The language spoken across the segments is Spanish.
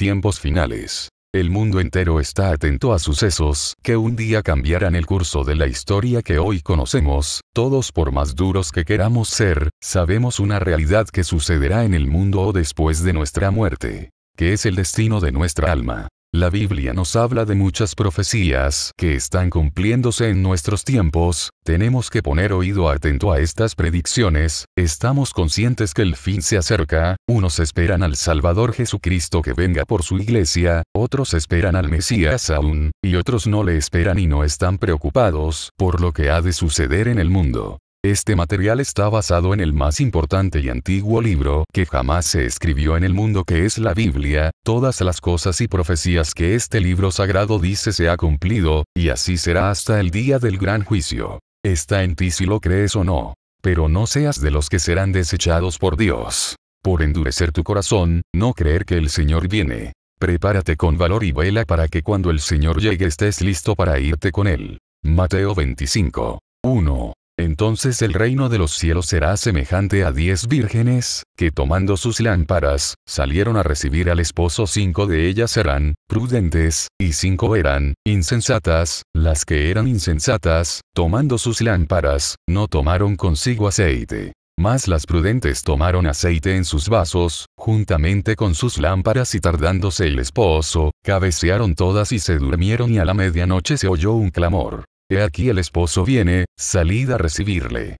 Tiempos finales. El mundo entero está atento a sucesos que un día cambiarán el curso de la historia que hoy conocemos, todos por más duros que queramos ser, sabemos una realidad que sucederá en el mundo o después de nuestra muerte, que es el destino de nuestra alma. La Biblia nos habla de muchas profecías que están cumpliéndose en nuestros tiempos, tenemos que poner oído atento a estas predicciones, estamos conscientes que el fin se acerca, unos esperan al Salvador Jesucristo que venga por su iglesia, otros esperan al Mesías aún, y otros no le esperan y no están preocupados por lo que ha de suceder en el mundo. Este material está basado en el más importante y antiguo libro que jamás se escribió en el mundo que es la Biblia, todas las cosas y profecías que este libro sagrado dice se ha cumplido, y así será hasta el día del gran juicio. Está en ti si lo crees o no. Pero no seas de los que serán desechados por Dios. Por endurecer tu corazón, no creer que el Señor viene. Prepárate con valor y vela para que cuando el Señor llegue estés listo para irte con Él. Mateo 25. 1. Entonces el reino de los cielos será semejante a diez vírgenes, que tomando sus lámparas, salieron a recibir al esposo. Cinco de ellas eran, prudentes, y cinco eran insensatas. Las que eran insensatas, tomando sus lámparas, no tomaron consigo aceite. Mas las prudentes tomaron aceite en sus vasos, juntamente con sus lámparas y tardándose el esposo, cabecearon todas y se durmieron y a la medianoche se oyó un clamor. He aquí el esposo viene, salid a recibirle.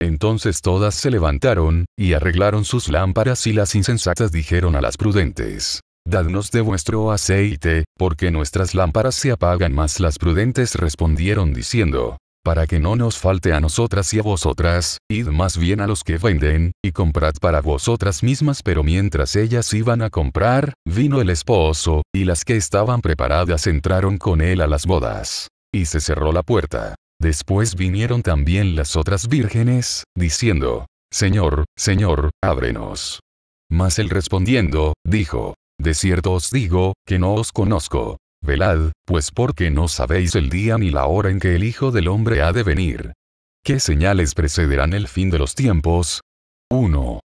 Entonces todas se levantaron, y arreglaron sus lámparas y las insensatas dijeron a las prudentes, Dadnos de vuestro aceite, porque nuestras lámparas se apagan. más. las prudentes respondieron diciendo, Para que no nos falte a nosotras y a vosotras, id más bien a los que venden, y comprad para vosotras mismas. Pero mientras ellas iban a comprar, vino el esposo, y las que estaban preparadas entraron con él a las bodas y se cerró la puerta. Después vinieron también las otras vírgenes, diciendo, Señor, Señor, ábrenos. Mas él respondiendo, dijo, De cierto os digo, que no os conozco. Velad, pues porque no sabéis el día ni la hora en que el Hijo del Hombre ha de venir. ¿Qué señales precederán el fin de los tiempos? 1.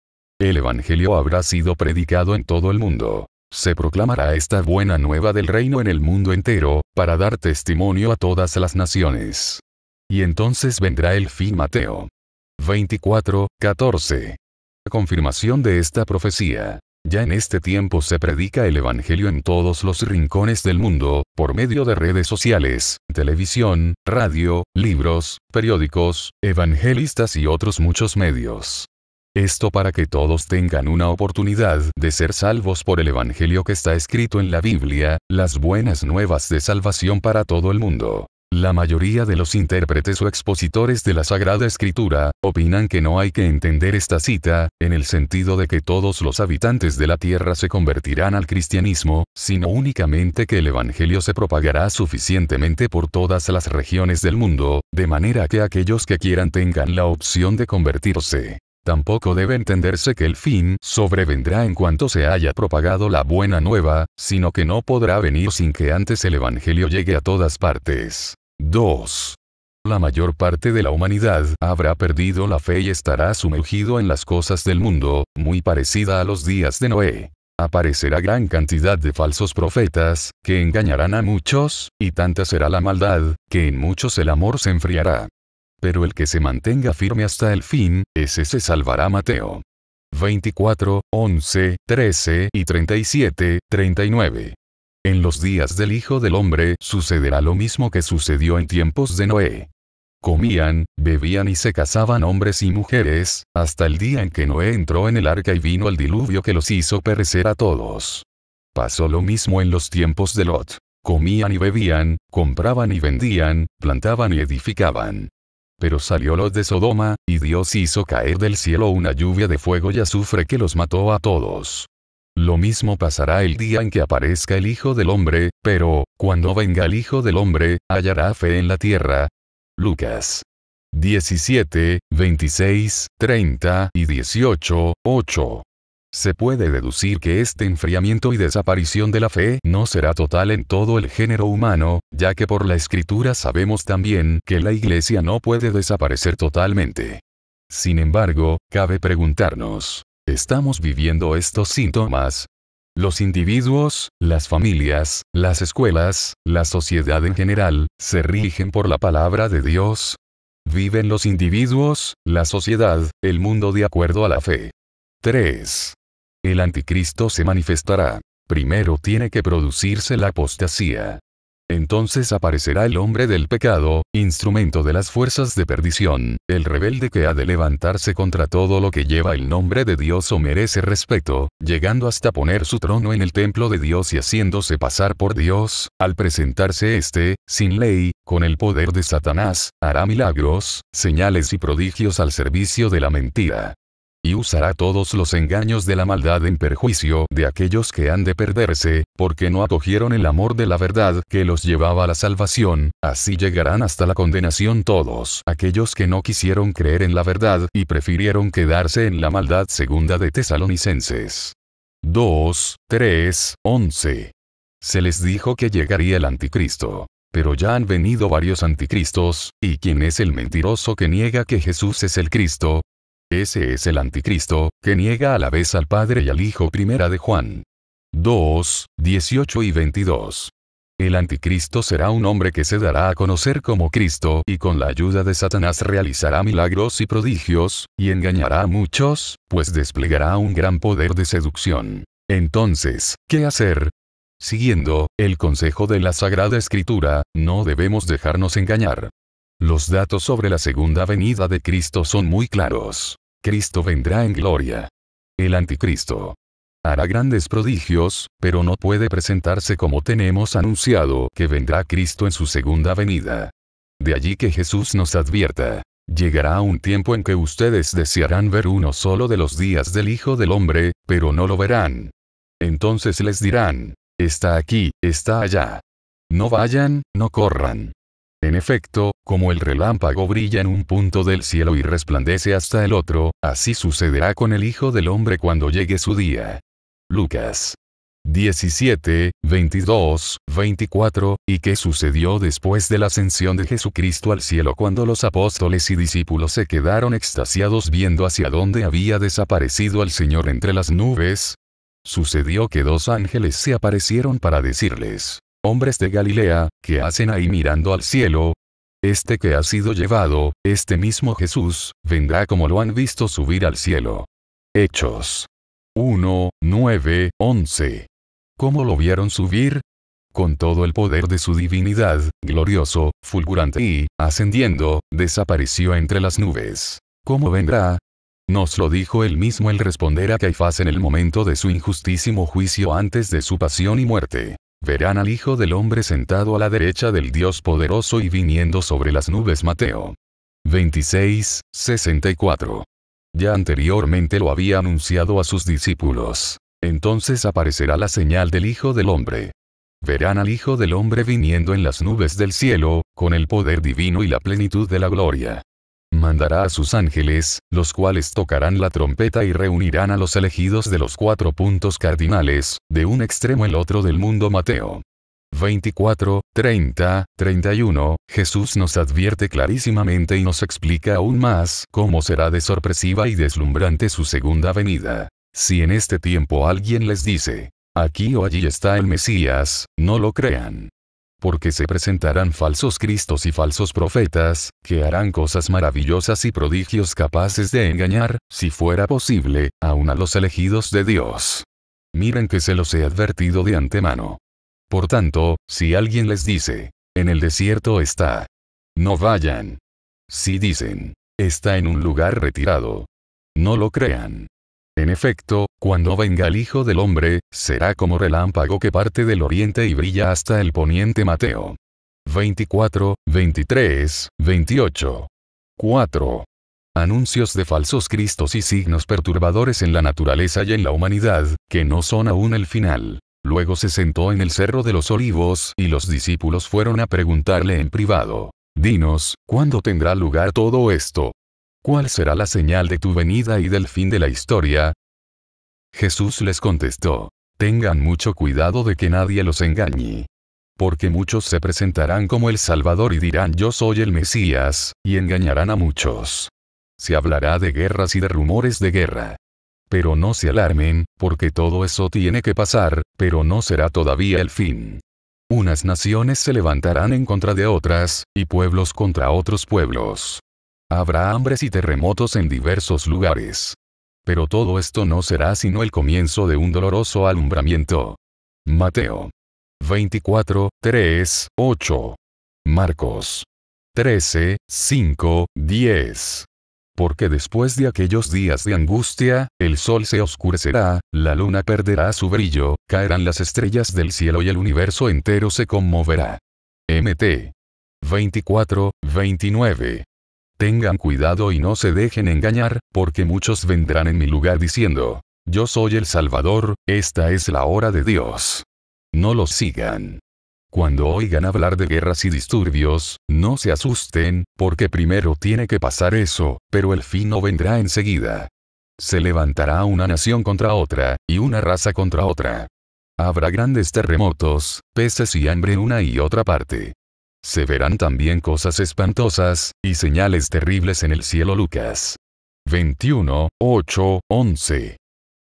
El Evangelio habrá sido predicado en todo el mundo, se proclamará esta buena nueva del reino en el mundo entero, para dar testimonio a todas las naciones. Y entonces vendrá el fin Mateo. 24, 14. Confirmación de esta profecía. Ya en este tiempo se predica el Evangelio en todos los rincones del mundo, por medio de redes sociales, televisión, radio, libros, periódicos, evangelistas y otros muchos medios. Esto para que todos tengan una oportunidad de ser salvos por el Evangelio que está escrito en la Biblia, las buenas nuevas de salvación para todo el mundo. La mayoría de los intérpretes o expositores de la Sagrada Escritura, opinan que no hay que entender esta cita, en el sentido de que todos los habitantes de la tierra se convertirán al cristianismo, sino únicamente que el Evangelio se propagará suficientemente por todas las regiones del mundo, de manera que aquellos que quieran tengan la opción de convertirse. Tampoco debe entenderse que el fin sobrevendrá en cuanto se haya propagado la buena nueva, sino que no podrá venir sin que antes el Evangelio llegue a todas partes. 2. La mayor parte de la humanidad habrá perdido la fe y estará sumergido en las cosas del mundo, muy parecida a los días de Noé. Aparecerá gran cantidad de falsos profetas, que engañarán a muchos, y tanta será la maldad, que en muchos el amor se enfriará pero el que se mantenga firme hasta el fin, ese se salvará Mateo. 24, 11, 13 y 37, 39. En los días del Hijo del Hombre sucederá lo mismo que sucedió en tiempos de Noé. Comían, bebían y se casaban hombres y mujeres, hasta el día en que Noé entró en el arca y vino el diluvio que los hizo perecer a todos. Pasó lo mismo en los tiempos de Lot. Comían y bebían, compraban y vendían, plantaban y edificaban pero salió los de Sodoma, y Dios hizo caer del cielo una lluvia de fuego y azufre que los mató a todos. Lo mismo pasará el día en que aparezca el Hijo del Hombre, pero, cuando venga el Hijo del Hombre, hallará fe en la tierra. Lucas 17, 26, 30 y 18, 8. Se puede deducir que este enfriamiento y desaparición de la fe no será total en todo el género humano, ya que por la escritura sabemos también que la iglesia no puede desaparecer totalmente. Sin embargo, cabe preguntarnos, ¿estamos viviendo estos síntomas? Los individuos, las familias, las escuelas, la sociedad en general, se rigen por la palabra de Dios. ¿Viven los individuos, la sociedad, el mundo de acuerdo a la fe? 3 el anticristo se manifestará. Primero tiene que producirse la apostasía. Entonces aparecerá el hombre del pecado, instrumento de las fuerzas de perdición, el rebelde que ha de levantarse contra todo lo que lleva el nombre de Dios o merece respeto, llegando hasta poner su trono en el templo de Dios y haciéndose pasar por Dios, al presentarse este, sin ley, con el poder de Satanás, hará milagros, señales y prodigios al servicio de la mentira y usará todos los engaños de la maldad en perjuicio de aquellos que han de perderse, porque no acogieron el amor de la verdad que los llevaba a la salvación, así llegarán hasta la condenación todos aquellos que no quisieron creer en la verdad y prefirieron quedarse en la maldad segunda de Tesalonicenses. 2, 3, 11. Se les dijo que llegaría el anticristo. Pero ya han venido varios anticristos, y quien es el mentiroso que niega que Jesús es el Cristo, ese es el anticristo, que niega a la vez al Padre y al Hijo primera de Juan. 2, 18 y 22. El anticristo será un hombre que se dará a conocer como Cristo y con la ayuda de Satanás realizará milagros y prodigios, y engañará a muchos, pues desplegará un gran poder de seducción. Entonces, ¿qué hacer? Siguiendo el consejo de la Sagrada Escritura, no debemos dejarnos engañar. Los datos sobre la segunda venida de Cristo son muy claros. Cristo vendrá en gloria. El anticristo hará grandes prodigios, pero no puede presentarse como tenemos anunciado que vendrá Cristo en su segunda venida. De allí que Jesús nos advierta. Llegará un tiempo en que ustedes desearán ver uno solo de los días del Hijo del Hombre, pero no lo verán. Entonces les dirán, está aquí, está allá. No vayan, no corran. En efecto, como el relámpago brilla en un punto del cielo y resplandece hasta el otro, así sucederá con el Hijo del Hombre cuando llegue su día. Lucas 17, 22, 24, y qué sucedió después de la ascensión de Jesucristo al cielo cuando los apóstoles y discípulos se quedaron extasiados viendo hacia dónde había desaparecido el Señor entre las nubes. Sucedió que dos ángeles se aparecieron para decirles, Hombres de Galilea, ¿qué hacen ahí mirando al cielo? Este que ha sido llevado, este mismo Jesús, vendrá como lo han visto subir al cielo. Hechos. 1, 9, 11. ¿Cómo lo vieron subir? Con todo el poder de su divinidad, glorioso, fulgurante y, ascendiendo, desapareció entre las nubes. ¿Cómo vendrá? Nos lo dijo él mismo el responder a Caifás en el momento de su injustísimo juicio antes de su pasión y muerte verán al Hijo del Hombre sentado a la derecha del Dios poderoso y viniendo sobre las nubes. Mateo 26, 64. Ya anteriormente lo había anunciado a sus discípulos. Entonces aparecerá la señal del Hijo del Hombre. Verán al Hijo del Hombre viniendo en las nubes del cielo, con el poder divino y la plenitud de la gloria mandará a sus ángeles, los cuales tocarán la trompeta y reunirán a los elegidos de los cuatro puntos cardinales, de un extremo el otro del mundo Mateo. 24, 30, 31, Jesús nos advierte clarísimamente y nos explica aún más cómo será de sorpresiva y deslumbrante su segunda venida. Si en este tiempo alguien les dice, aquí o allí está el Mesías, no lo crean porque se presentarán falsos cristos y falsos profetas, que harán cosas maravillosas y prodigios capaces de engañar, si fuera posible, aun a los elegidos de Dios. Miren que se los he advertido de antemano. Por tanto, si alguien les dice, en el desierto está. No vayan. Si dicen, está en un lugar retirado. No lo crean. En efecto, cuando venga el Hijo del Hombre, será como relámpago que parte del oriente y brilla hasta el poniente Mateo. 24, 23, 28. 4. Anuncios de falsos cristos y signos perturbadores en la naturaleza y en la humanidad, que no son aún el final. Luego se sentó en el Cerro de los Olivos y los discípulos fueron a preguntarle en privado. Dinos, ¿cuándo tendrá lugar todo esto? ¿Cuál será la señal de tu venida y del fin de la historia? Jesús les contestó, tengan mucho cuidado de que nadie los engañe. Porque muchos se presentarán como el Salvador y dirán yo soy el Mesías, y engañarán a muchos. Se hablará de guerras y de rumores de guerra. Pero no se alarmen, porque todo eso tiene que pasar, pero no será todavía el fin. Unas naciones se levantarán en contra de otras, y pueblos contra otros pueblos. Habrá hambres y terremotos en diversos lugares. Pero todo esto no será sino el comienzo de un doloroso alumbramiento. Mateo 24, 3, 8. Marcos 13, 5, 10. Porque después de aquellos días de angustia, el sol se oscurecerá, la luna perderá su brillo, caerán las estrellas del cielo y el universo entero se conmoverá. MT 24, 29. Tengan cuidado y no se dejen engañar, porque muchos vendrán en mi lugar diciendo, yo soy el Salvador, esta es la hora de Dios. No los sigan. Cuando oigan hablar de guerras y disturbios, no se asusten, porque primero tiene que pasar eso, pero el fin no vendrá enseguida. Se levantará una nación contra otra, y una raza contra otra. Habrá grandes terremotos, peces y hambre en una y otra parte se verán también cosas espantosas, y señales terribles en el cielo. Lucas 21, 8, 11.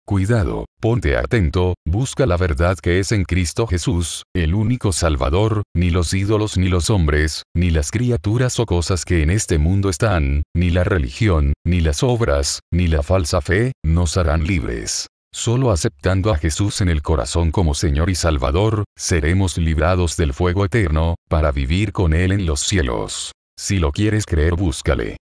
Cuidado, ponte atento, busca la verdad que es en Cristo Jesús, el único Salvador, ni los ídolos ni los hombres, ni las criaturas o cosas que en este mundo están, ni la religión, ni las obras, ni la falsa fe, nos harán libres. Solo aceptando a Jesús en el corazón como Señor y Salvador, seremos librados del fuego eterno, para vivir con Él en los cielos. Si lo quieres creer, búscale.